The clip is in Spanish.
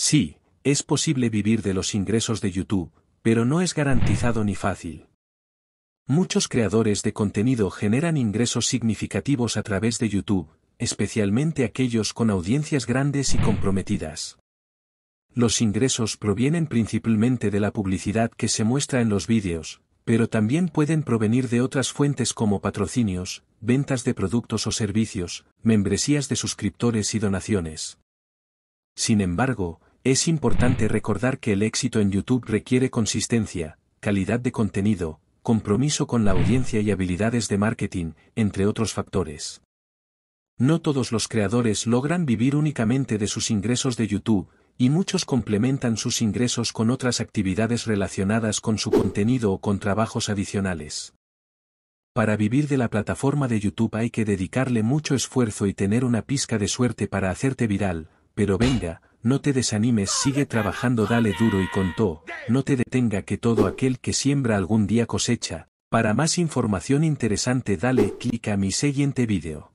Sí, es posible vivir de los ingresos de YouTube, pero no es garantizado ni fácil. Muchos creadores de contenido generan ingresos significativos a través de YouTube, especialmente aquellos con audiencias grandes y comprometidas. Los ingresos provienen principalmente de la publicidad que se muestra en los vídeos, pero también pueden provenir de otras fuentes como patrocinios, ventas de productos o servicios, membresías de suscriptores y donaciones. Sin embargo, es importante recordar que el éxito en YouTube requiere consistencia, calidad de contenido, compromiso con la audiencia y habilidades de marketing, entre otros factores. No todos los creadores logran vivir únicamente de sus ingresos de YouTube, y muchos complementan sus ingresos con otras actividades relacionadas con su contenido o con trabajos adicionales. Para vivir de la plataforma de YouTube hay que dedicarle mucho esfuerzo y tener una pizca de suerte para hacerte viral, pero venga, no te desanimes, sigue trabajando, dale duro y contó, no te detenga que todo aquel que siembra algún día cosecha. Para más información interesante dale clic a mi siguiente vídeo.